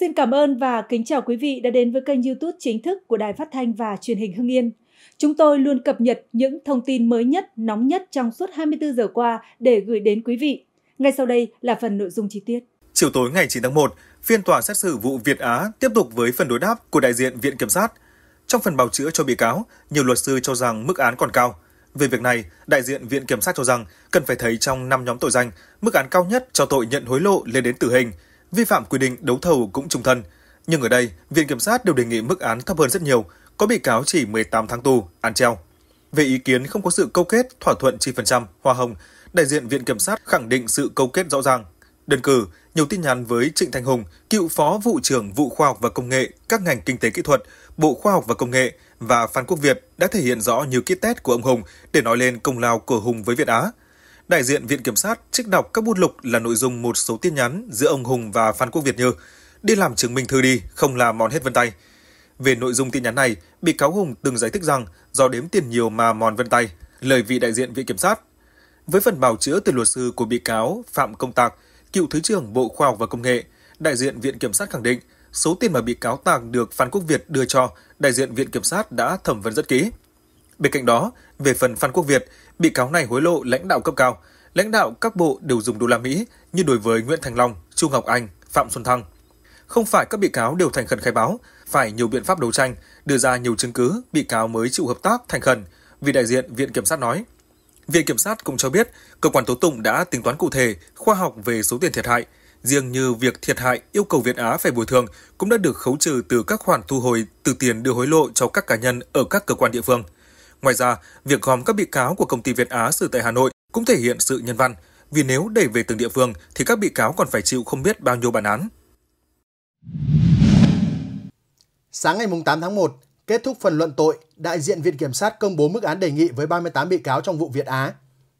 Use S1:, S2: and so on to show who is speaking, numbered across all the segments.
S1: Xin cảm ơn và kính chào quý vị đã đến với kênh YouTube chính thức của Đài Phát thanh và Truyền hình Hưng Yên. Chúng tôi luôn cập nhật những thông tin mới nhất, nóng nhất trong suốt 24 giờ qua để gửi đến quý vị. Ngay sau đây là phần nội dung chi tiết.
S2: Chiều tối ngày 9 tháng 1, phiên tòa xét xử vụ Việt Á tiếp tục với phần đối đáp của đại diện Viện Kiểm sát. Trong phần bào chữa cho bị cáo, nhiều luật sư cho rằng mức án còn cao. Về việc này, đại diện Viện Kiểm sát cho rằng cần phải thấy trong 5 nhóm tội danh, mức án cao nhất cho tội nhận hối lộ lên đến tử hình – vi phạm quy định đấu thầu cũng trung thân. Nhưng ở đây, Viện Kiểm sát đều đề nghị mức án thấp hơn rất nhiều, có bị cáo chỉ 18 tháng tù, án treo. Về ý kiến không có sự câu kết, thỏa thuận chi phần trăm, hoa hồng, đại diện Viện Kiểm sát khẳng định sự câu kết rõ ràng. Đơn cử, nhiều tin nhắn với Trịnh Thành Hùng, cựu phó vụ trưởng vụ khoa học và công nghệ, các ngành kinh tế kỹ thuật, Bộ Khoa học và Công nghệ và Phan Quốc Việt đã thể hiện rõ như ký test của ông Hùng để nói lên công lao của Hùng với Việt Á – đại diện Viện Kiểm sát trích đọc các bút lục là nội dung một số tin nhắn giữa ông Hùng và Phan Quốc Việt Như. Đi làm chứng minh thư đi, không làm mòn hết vân tay. Về nội dung tin nhắn này, bị cáo Hùng từng giải thích rằng do đếm tiền nhiều mà mòn vân tay, lời vị đại diện Viện Kiểm sát. Với phần bào chữa từ luật sư của bị cáo Phạm Công Tạc, cựu Thứ trưởng Bộ Khoa học và Công nghệ, đại diện Viện Kiểm sát khẳng định số tiền mà bị cáo Tạc được Phan Quốc Việt đưa cho, đại diện Viện Kiểm sát đã thẩm vấn rất kỹ. Bên cạnh đó, về phần Phan Quốc Việt, bị cáo này hối lộ lãnh đạo cấp cao, lãnh đạo các bộ đều dùng đô la Mỹ như đối với Nguyễn Thành Long, Chu Ngọc Anh, Phạm Xuân Thăng. Không phải các bị cáo đều thành khẩn khai báo, phải nhiều biện pháp đấu tranh, đưa ra nhiều chứng cứ, bị cáo mới chịu hợp tác thành khẩn, vì đại diện Viện Kiểm sát nói. Viện Kiểm sát cũng cho biết, cơ quan tố tụng đã tính toán cụ thể, khoa học về số tiền thiệt hại. Riêng như việc thiệt hại yêu cầu Việt Á phải bồi thường cũng đã được khấu trừ từ các khoản thu hồi từ tiền đưa hối lộ cho các cá nhân ở các cơ quan địa phương. Ngoài ra, việc gom các bị cáo của công ty Việt Á xử tại Hà Nội cũng thể hiện sự nhân văn, vì nếu đẩy về từng địa phương thì các bị cáo còn phải chịu không biết bao nhiêu bản án.
S3: Sáng ngày 8 tháng 1, kết thúc phần luận tội, đại diện Viện Kiểm sát công bố mức án đề nghị với 38 bị cáo trong vụ Việt Á.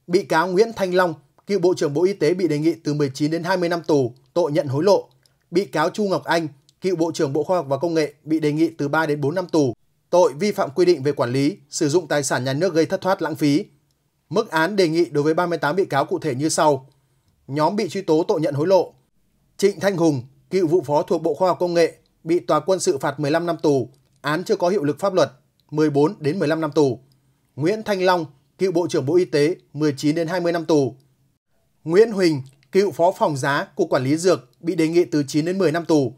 S3: Bị cáo Nguyễn Thanh Long, cựu Bộ trưởng Bộ Y tế bị đề nghị từ 19 đến 20 năm tù, tội nhận hối lộ. Bị cáo Chu Ngọc Anh, cựu Bộ trưởng Bộ Khoa học và Công nghệ bị đề nghị từ 3 đến 4 năm tù, tội vi phạm quy định về quản lý, sử dụng tài sản nhà nước gây thất thoát lãng phí. Mức án đề nghị đối với 38 bị cáo cụ thể như sau. Nhóm bị truy tố tội nhận hối lộ. Trịnh Thanh Hùng, cựu vụ phó thuộc Bộ Khoa học Công nghệ, bị tòa quân sự phạt 15 năm tù, án chưa có hiệu lực pháp luật, 14 đến 15 năm tù. Nguyễn Thanh Long, cựu Bộ trưởng Bộ Y tế, 19 đến 20 năm tù. Nguyễn Huỳnh, cựu phó phòng giá Cục Quản lý Dược, bị đề nghị từ 9 đến 10 năm tù.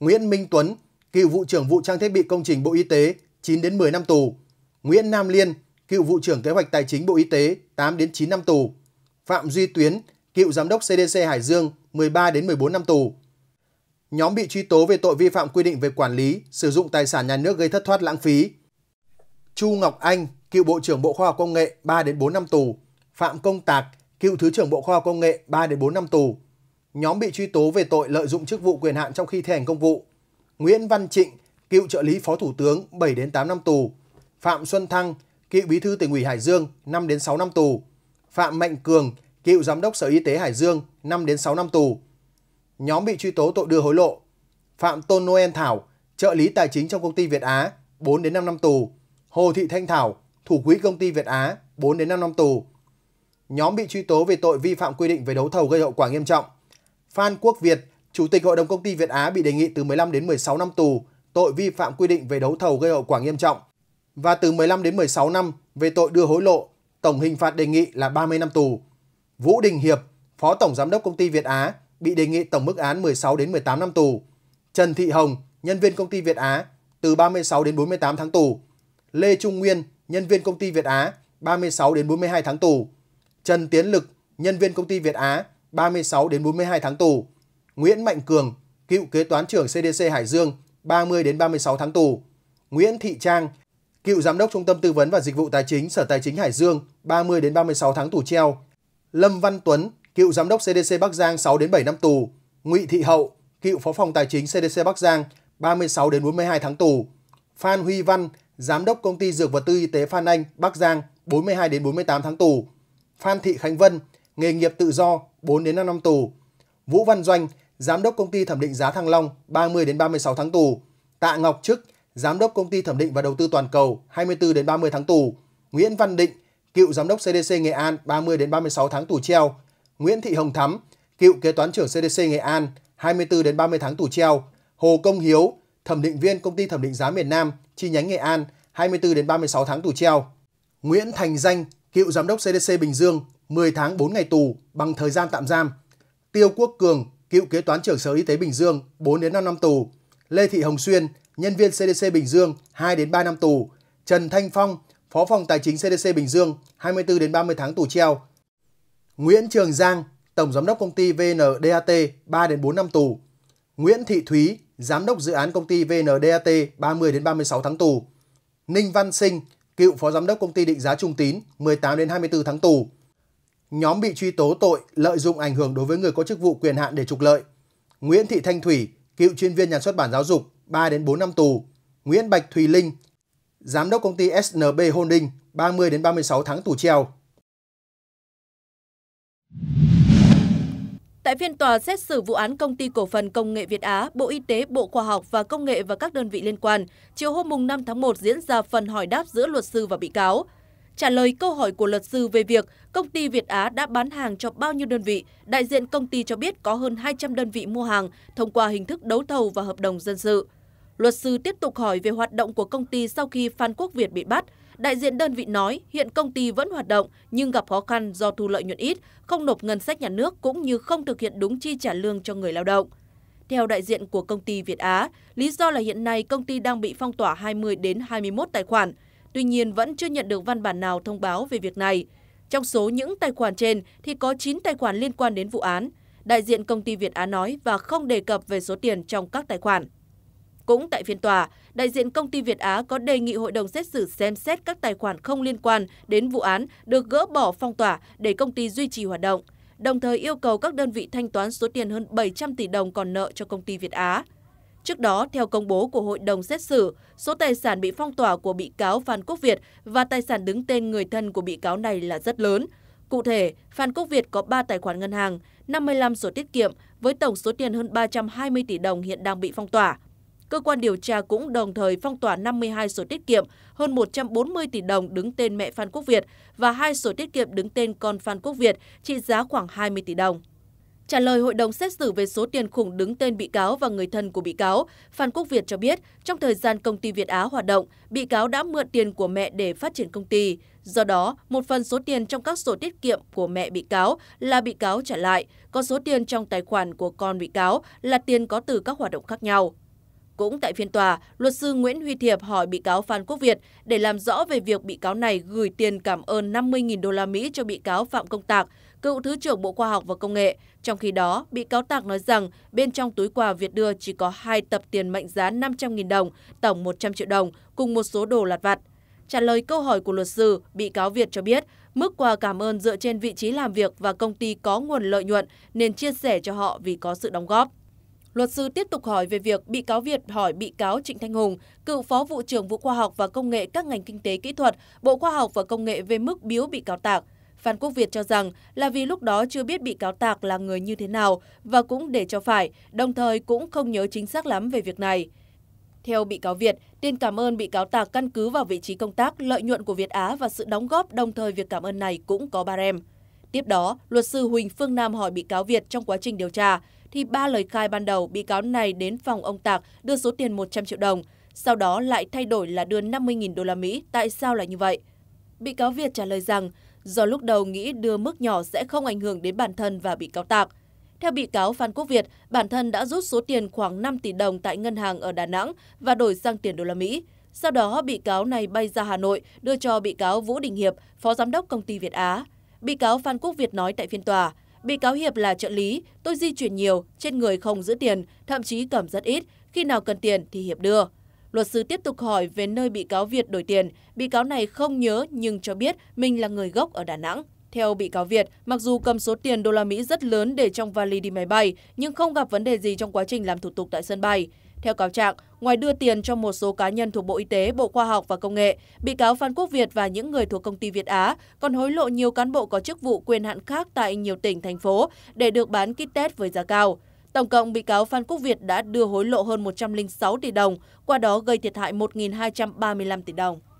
S3: Nguyễn Minh Tuấn, cựu vụ trưởng vụ trang thiết bị công trình Bộ Y tế, 9 đến 10 năm tù, Nguyễn Nam Liên, cựu vụ trưởng kế hoạch tài chính Bộ Y tế 8 đến 9 năm tù, Phạm Duy Tuyến, cựu giám đốc CDC Hải Dương 13 đến 14 năm tù. Nhóm bị truy tố về tội vi phạm quy định về quản lý, sử dụng tài sản nhà nước gây thất thoát lãng phí. Chu Ngọc Anh, cựu Bộ trưởng Bộ Khoa học Công nghệ 3 đến 4 năm tù, Phạm Công Tạc, cựu Thứ trưởng Bộ Khoa học Công nghệ 3 đến 4 năm tù. Nhóm bị truy tố về tội lợi dụng chức vụ quyền hạn trong khi thi hành công vụ. Nguyễn Văn Trịnh, cựu trợ lý Phó Thủ tướng 7 đến 8 năm tù, Phạm Xuân Thăng, cựu Bí thư tỉnh ủy Hải Dương 5 đến 6 năm tù, Phạm Mạnh Cường, cựu Giám đốc Sở Y tế Hải Dương 5 đến 6 năm tù. Nhóm bị truy tố tội đưa hối lộ, Phạm Tôn Noel Thảo, trợ lý tài chính trong công ty Việt Á 4 đến 5 năm tù, Hồ Thị Thanh Thảo, thủ quỹ công ty Việt Á 4 đến 5 năm tù. Nhóm bị truy tố về tội vi phạm quy định về đấu thầu gây hậu quả nghiêm trọng. Phan Quốc Việt, chủ tịch hội đồng công ty Việt Á bị đề nghị từ 15 đến 16 năm tù tội vi phạm quy định về đấu thầu gây hậu quả nghiêm trọng và từ 15 đến 16 năm về tội đưa hối lộ, tổng hình phạt đề nghị là 30 năm tù. Vũ Đình Hiệp, Phó Tổng Giám đốc Công ty Việt Á, bị đề nghị tổng mức án 16 đến 18 năm tù. Trần Thị Hồng, nhân viên Công ty Việt Á, từ 36 đến 48 tháng tù. Lê Trung Nguyên, nhân viên Công ty Việt Á, 36 đến 42 tháng tù. Trần Tiến Lực, nhân viên Công ty Việt Á, 36 đến 42 tháng tù. Nguyễn Mạnh Cường, cựu kế toán trưởng CDC Hải Dương, 30 đến 36 tháng tù. Nguyễn Thị Trang, cựu giám đốc Trung tâm Tư vấn và Dịch vụ Tài chính Sở Tài chính Hải Dương, 30 đến 36 tháng tù treo. Lâm Văn Tuấn, cựu giám đốc CDC Bắc Giang 6 đến 7 năm tù. Ngụy Thị Hậu, cựu phó phòng tài chính CDC Bắc Giang, 36 đến 42 tháng tù. Phan Huy Văn, giám đốc công ty dược vật tư y tế Phan Anh, Bắc Giang, 42 đến 48 tháng tù. Phan Thị Khánh Vân, nghề nghiệp tự do, 4 đến 5 năm tù. Vũ Văn Doanh, giám đốc công ty thẩm định giá Thăng Long 30 đến 36 tháng tù, Tạ Ngọc Trức, giám đốc công ty thẩm định và đầu tư toàn cầu 24 đến 30 tháng tù, Nguyễn Văn Định, cựu giám đốc CDC Nghệ An 30 đến 36 tháng tù treo, Nguyễn Thị Hồng Thắm, cựu kế toán trưởng CDC Nghệ An 24 đến 30 tháng tù treo, Hồ Công Hiếu, thẩm định viên công ty thẩm định giá miền Nam chi nhánh Nghệ An 24 đến 36 tháng tù treo, Nguyễn Thành Danh, cựu giám đốc CDC Bình Dương 10 tháng 4 ngày tù bằng thời gian tạm giam, Tiêu Quốc Cường, cựu kế toán trưởng Sở Y tế Bình Dương 4 đến 5 năm tù, Lê Thị Hồng Xuyên, nhân viên CDC Bình Dương 2 đến 3 năm tù, Trần Thanh Phong, Phó phòng Tài chính CDC Bình Dương 24 đến 30 tháng tù treo. Nguyễn Trường Giang, Tổng giám đốc công ty VNDAT 3 đến 4 năm tù. Nguyễn Thị Thúy, giám đốc dự án công ty VNDAT 30 đến 36 tháng tù. Ninh Văn Sinh, cựu phó giám đốc công ty định giá Trung Tín 18 đến 24 tháng tù nhóm bị truy tố tội lợi dụng ảnh hưởng đối với người có chức vụ quyền hạn để trục lợi. Nguyễn Thị Thanh Thủy, cựu chuyên viên nhà xuất bản giáo dục, 3 đến 4 năm tù. Nguyễn Bạch Thùy Linh, giám đốc công ty SNB Holding, 30 đến 36 tháng tù treo.
S1: Tại phiên tòa xét xử vụ án công ty cổ phần công nghệ Việt Á, Bộ Y tế, Bộ Khoa học và Công nghệ và các đơn vị liên quan, chiều hôm 5 tháng 1 diễn ra phần hỏi đáp giữa luật sư và bị cáo. Trả lời câu hỏi của luật sư về việc công ty Việt Á đã bán hàng cho bao nhiêu đơn vị, đại diện công ty cho biết có hơn 200 đơn vị mua hàng thông qua hình thức đấu thầu và hợp đồng dân sự. Luật sư tiếp tục hỏi về hoạt động của công ty sau khi Phan Quốc Việt bị bắt. Đại diện đơn vị nói hiện công ty vẫn hoạt động nhưng gặp khó khăn do thu lợi nhuận ít, không nộp ngân sách nhà nước cũng như không thực hiện đúng chi trả lương cho người lao động. Theo đại diện của công ty Việt Á, lý do là hiện nay công ty đang bị phong tỏa 20 đến 21 tài khoản – tuy nhiên vẫn chưa nhận được văn bản nào thông báo về việc này. Trong số những tài khoản trên thì có 9 tài khoản liên quan đến vụ án, đại diện công ty Việt Á nói và không đề cập về số tiền trong các tài khoản. Cũng tại phiên tòa, đại diện công ty Việt Á có đề nghị hội đồng xét xử xem xét các tài khoản không liên quan đến vụ án được gỡ bỏ phong tỏa để công ty duy trì hoạt động, đồng thời yêu cầu các đơn vị thanh toán số tiền hơn 700 tỷ đồng còn nợ cho công ty Việt Á. Trước đó, theo công bố của hội đồng xét xử, số tài sản bị phong tỏa của bị cáo Phan Quốc Việt và tài sản đứng tên người thân của bị cáo này là rất lớn. Cụ thể, Phan Quốc Việt có 3 tài khoản ngân hàng, 55 sổ tiết kiệm với tổng số tiền hơn 320 tỷ đồng hiện đang bị phong tỏa. Cơ quan điều tra cũng đồng thời phong tỏa 52 sổ tiết kiệm, hơn 140 tỷ đồng đứng tên mẹ Phan Quốc Việt và hai sổ tiết kiệm đứng tên con Phan Quốc Việt trị giá khoảng 20 tỷ đồng. Trả lời hội đồng xét xử về số tiền khủng đứng tên bị cáo và người thân của bị cáo, Phan Quốc Việt cho biết, trong thời gian công ty Việt Á hoạt động, bị cáo đã mượn tiền của mẹ để phát triển công ty. Do đó, một phần số tiền trong các sổ tiết kiệm của mẹ bị cáo là bị cáo trả lại, còn số tiền trong tài khoản của con bị cáo là tiền có từ các hoạt động khác nhau. Cũng tại phiên tòa, luật sư Nguyễn Huy Thiệp hỏi bị cáo Phan Quốc Việt để làm rõ về việc bị cáo này gửi tiền cảm ơn 50.000 đô la Mỹ cho bị cáo Phạm Công Tạc cựu Thứ trưởng Bộ Khoa học và Công nghệ. Trong khi đó, bị cáo Tạc nói rằng bên trong túi quà Việt đưa chỉ có hai tập tiền mệnh giá 500.000 đồng, tổng 100 triệu đồng, cùng một số đồ lặt vặt. Trả lời câu hỏi của luật sư, bị cáo Việt cho biết mức quà cảm ơn dựa trên vị trí làm việc và công ty có nguồn lợi nhuận nên chia sẻ cho họ vì có sự đóng góp. Luật sư tiếp tục hỏi về việc bị cáo Việt hỏi bị cáo Trịnh Thanh Hùng, cựu phó vụ trưởng vụ khoa học và công nghệ các ngành kinh tế kỹ thuật, Bộ Khoa học và Công nghệ về mức biếu bị cáo Tạc. Phan Quốc Việt cho rằng là vì lúc đó chưa biết bị cáo Tạc là người như thế nào và cũng để cho phải, đồng thời cũng không nhớ chính xác lắm về việc này. Theo bị cáo Việt, tiền cảm ơn bị cáo Tạc căn cứ vào vị trí công tác, lợi nhuận của Việt Á và sự đóng góp đồng thời việc cảm ơn này cũng có ba em. Tiếp đó, luật sư Huỳnh Phương Nam hỏi bị cáo Việt trong quá trình điều tra, thì ba lời khai ban đầu bị cáo này đến phòng ông Tạc đưa số tiền 100 triệu đồng, sau đó lại thay đổi là đưa 50.000 đô la Mỹ. Tại sao lại như vậy? Bị cáo Việt trả lời rằng do lúc đầu nghĩ đưa mức nhỏ sẽ không ảnh hưởng đến bản thân và bị cáo Tạc. Theo bị cáo Phan Quốc Việt, bản thân đã rút số tiền khoảng 5 tỷ đồng tại ngân hàng ở Đà Nẵng và đổi sang tiền đô la Mỹ. Sau đó, bị cáo này bay ra Hà Nội đưa cho bị cáo Vũ Đình Hiệp, phó giám đốc công ty Việt Á. Bị cáo Phan Quốc Việt nói tại phiên tòa, bị cáo Hiệp là trợ lý, tôi di chuyển nhiều, trên người không giữ tiền, thậm chí cầm rất ít, khi nào cần tiền thì Hiệp đưa. Luật sư tiếp tục hỏi về nơi bị cáo Việt đổi tiền. Bị cáo này không nhớ nhưng cho biết mình là người gốc ở Đà Nẵng. Theo bị cáo Việt, mặc dù cầm số tiền đô la Mỹ rất lớn để trong vali đi máy bay, nhưng không gặp vấn đề gì trong quá trình làm thủ tục tại sân bay. Theo cáo trạng, ngoài đưa tiền cho một số cá nhân thuộc Bộ Y tế, Bộ Khoa học và Công nghệ, bị cáo Phan Quốc Việt và những người thuộc công ty Việt Á còn hối lộ nhiều cán bộ có chức vụ quyền hạn khác tại nhiều tỉnh, thành phố để được bán kit test với giá cao. Tổng cộng, bị cáo Phan Quốc Việt đã đưa hối lộ hơn 106 tỷ đồng, qua đó gây thiệt hại 1.235 tỷ đồng.